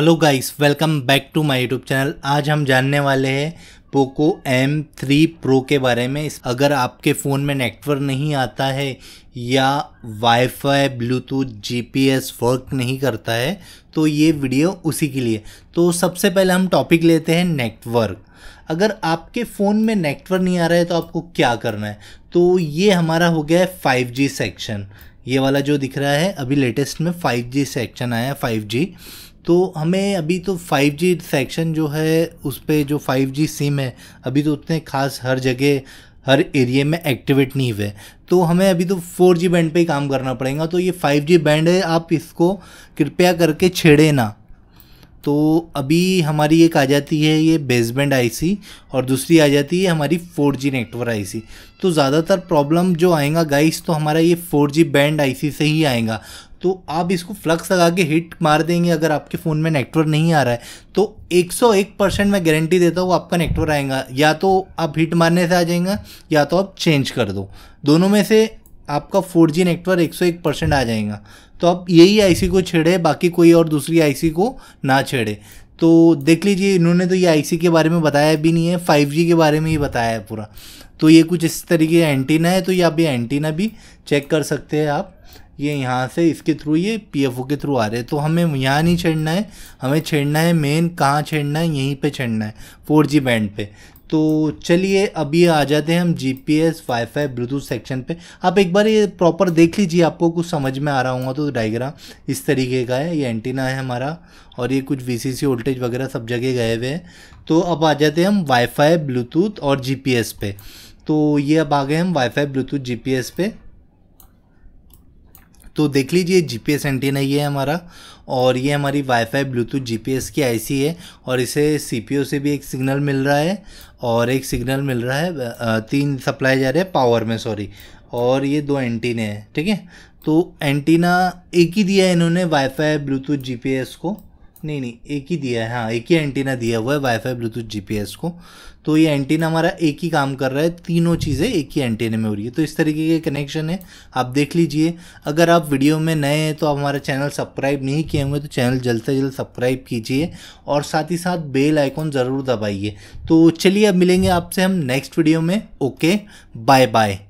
hello guys welcome back to my YouTube channel आज हम जानने वाले हैं पोको एम थ्री प्रो के बारे में अगर आपके फ़ोन में नेटवर्क नहीं आता है या वाईफाई ब्लूटूथ जीपीएस वर्क नहीं करता है तो ये वीडियो उसी के लिए तो सबसे पहले हम टॉपिक लेते हैं नेटवर्क अगर आपके फ़ोन में नेटवर्क नहीं आ रहा है तो आपको क्या करना है तो ये हमारा हो गया है फाइव सेक्शन ये वाला जो दिख रहा है अभी लेटेस्ट में फाइव सेक्शन आया फाइव तो हमें अभी तो 5G सेक्शन जो है उस पर जो 5G सिम है अभी तो उतने खास हर जगह हर एरिया में एक्टिवेट नहीं हुए तो हमें अभी तो 4G बैंड पे ही काम करना पड़ेगा तो ये 5G बैंड है आप इसको कृपया करके छेड़े ना तो अभी हमारी एक आ जाती है ये बेसबैंड आईसी और दूसरी आ जाती है हमारी 4G नेटवर्क आईसी तो ज़्यादातर प्रॉब्लम जो आएगा गाइस तो हमारा ये 4G बैंड आईसी से ही आएगा तो आप इसको फ्लक्स लगा के हिट मार देंगे अगर आपके फ़ोन में नेटवर्क नहीं आ रहा है तो 101 परसेंट मैं गारंटी देता हूँ आपका नेटवर्क आएगा या तो आप हिट मारने से आ जाएंगे या तो आप चेंज कर दो दोनों में से आपका 4G नेटवर्क 101 परसेंट आ जाएगा तो आप यही आईसी को छेड़े बाकी कोई और दूसरी आईसी को ना छेड़े तो देख लीजिए इन्होंने तो ये आईसी के बारे में बताया भी नहीं है फाइव के बारे में ही बताया है पूरा तो ये कुछ इस तरीके का एंटीना है तो ये आप ये एंटीना भी चेक कर सकते हैं आप ये यहाँ से इसके थ्रू ये पी के थ्रू आ रहे हैं तो हमें यहाँ नहीं छेड़ना है हमें छेड़ना है मेन कहाँ छेड़ना है यहीं पे छेड़ना है फोर जी बैंड पे तो चलिए अभी आ जाते हैं हम G P S wifi bluetooth section पे आप एक बार ये प्रॉपर देख लीजिए आपको कुछ समझ में आ रहा होगा तो डायग्राम इस तरीके का है ये एंटीना है हमारा और ये कुछ वी सी सी वोल्टेज वगैरह सब जगह गए हुए हैं तो अब आ जाते हैं हम वाई फाई ब्लूटूथ और जी पी एस पे तो ये अब आ गए हम wifi bluetooth G P S पे तो देख लीजिए जीपीएस एंटीना ये है हमारा और ये हमारी वाईफाई ब्लूटूथ जीपीएस की आईसी है और इसे सीपीओ से भी एक सिग्नल मिल रहा है और एक सिग्नल मिल रहा है तीन सप्लाई जा रहे हैं पावर में सॉरी और ये दो एंटीने हैं ठीक है तो एंटीना एक ही दिया है इन्होंने वाईफाई ब्लूटूथ जीपीएस को नहीं नहीं एक ही दिया है हाँ एक ही एंटीना दिया हुआ है वाईफाई ब्लूटूथ जीपीएस को तो ये एंटीना हमारा एक ही काम कर रहा है तीनों चीज़ें एक ही एंटीना में हो रही है तो इस तरीके के कनेक्शन है आप देख लीजिए अगर आप वीडियो में नए हैं तो आप हमारा चैनल सब्सक्राइब नहीं किए होंगे तो चैनल जल्द से जल्द सब्सक्राइब कीजिए और साथ ही साथ बेल आइकॉन ज़रूर दबाइए तो चलिए अब मिलेंगे आपसे हम नेक्स्ट वीडियो में ओके बाय बाय